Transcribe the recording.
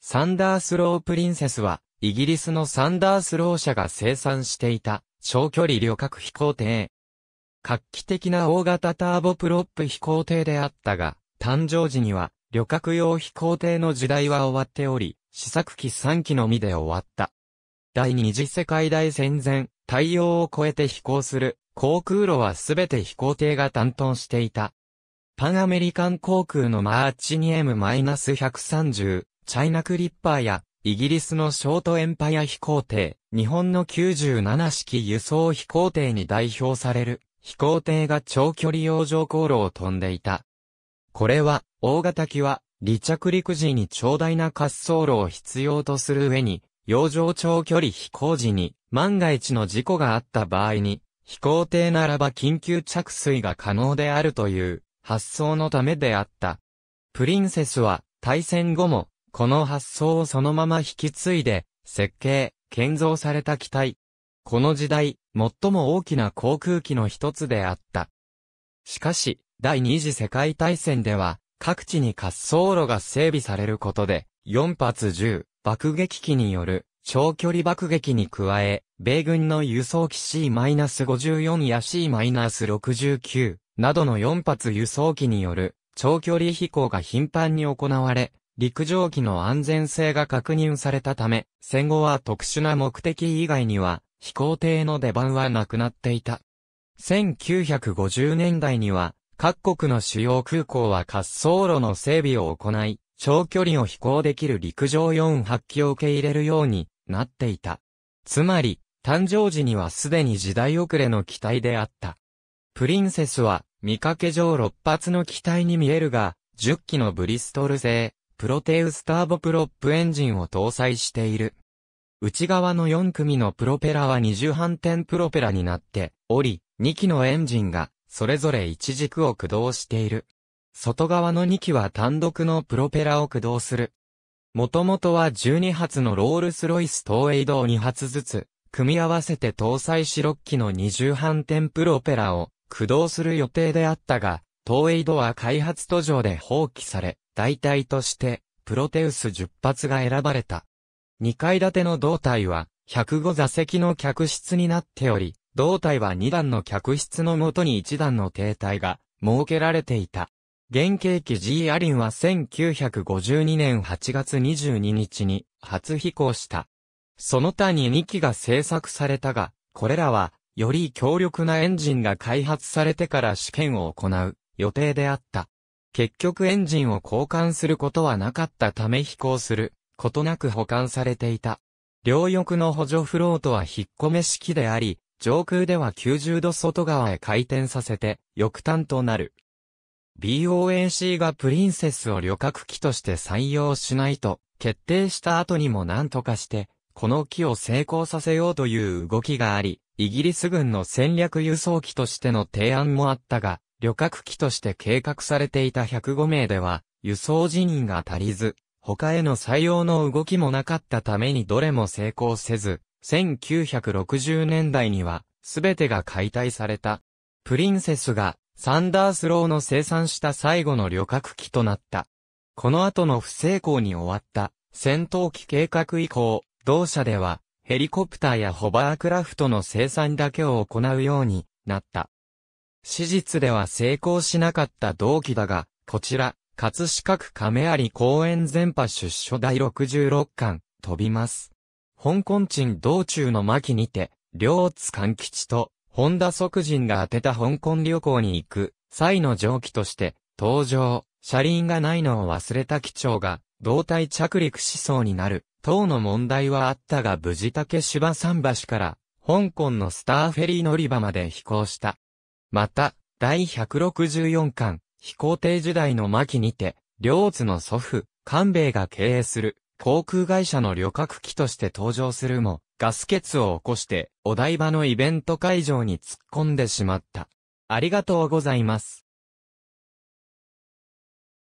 サンダースロープリンセスは、イギリスのサンダースロー社が生産していた、長距離旅客飛行艇。画期的な大型ターボプロップ飛行艇であったが、誕生時には、旅客用飛行艇の時代は終わっており、試作機3機のみで終わった。第二次世界大戦前、太陽を超えて飛行する、航空路はすべて飛行艇が担当していた。パンアメリカン航空のマーチニ M-130 チャイナクリッパーや、イギリスのショートエンパイア飛行艇、日本の97式輸送飛行艇に代表される、飛行艇が長距離洋上航路を飛んでいた。これは、大型機は、離着陸時に長大な滑走路を必要とする上に、洋上長距離飛行時に、万が一の事故があった場合に、飛行艇ならば緊急着水が可能であるという、発想のためであった。プリンセスは、対戦後も、この発想をそのまま引き継いで、設計、建造された機体。この時代、最も大きな航空機の一つであった。しかし、第二次世界大戦では、各地に滑走路が整備されることで、4発10、爆撃機による長距離爆撃に加え、米軍の輸送機 C-54 や C-69 などの4発輸送機による長距離飛行が頻繁に行われ、陸上機の安全性が確認されたため、戦後は特殊な目的以外には、飛行艇の出番はなくなっていた。1950年代には、各国の主要空港は滑走路の整備を行い、長距離を飛行できる陸上4発機を受け入れるようになっていた。つまり、誕生時にはすでに時代遅れの機体であった。プリンセスは、見かけ上6発の機体に見えるが、10機のブリストル製、プロテウスターボプロップエンジンを搭載している。内側の4組のプロペラは二重反転プロペラになっており、2機のエンジンがそれぞれ一軸を駆動している。外側の2機は単独のプロペラを駆動する。もともとは12発のロールスロイス影度道2発ずつ、組み合わせて搭載し6機の二重反転プロペラを駆動する予定であったが、投影道は開発途上で放棄され、代替として、プロテウス10発が選ばれた。2階建ての胴体は、105座席の客室になっており、胴体は2段の客室のもとに1段の停滞が設けられていた。原型機 G アリンは1952年8月22日に初飛行した。その他に2機が製作されたが、これらは、より強力なエンジンが開発されてから試験を行う予定であった。結局エンジンを交換することはなかったため飛行することなく保管されていた。両翼の補助フロートは引っ込め式であり、上空では90度外側へ回転させて、翼端となる。BOAC がプリンセスを旅客機として採用しないと、決定した後にも何とかして、この機を成功させようという動きがあり、イギリス軍の戦略輸送機としての提案もあったが、旅客機として計画されていた105名では、輸送人員が足りず、他への採用の動きもなかったためにどれも成功せず、1960年代には、すべてが解体された。プリンセスが、サンダースローの生産した最後の旅客機となった。この後の不成功に終わった、戦闘機計画以降、同社では、ヘリコプターやホバークラフトの生産だけを行うようになった。史実では成功しなかった同期だが、こちら、葛飾区亀有公園全波出所第66巻、飛びます。香港鎮道中の巻にて、両津勘吉と、本田即人が当てた香港旅行に行く、際の蒸気として、登場、車輪がないのを忘れた機長が、胴体着陸しそうになる、等の問題はあったが無事竹芝桟橋から、香港のスターフェリー乗り場まで飛行した。また、第164巻、飛行艇時代の末期にて、両津の祖父、官兵衛が経営する、航空会社の旅客機として登場するも、ガス欠を起こして、お台場のイベント会場に突っ込んでしまった。ありがとうございます。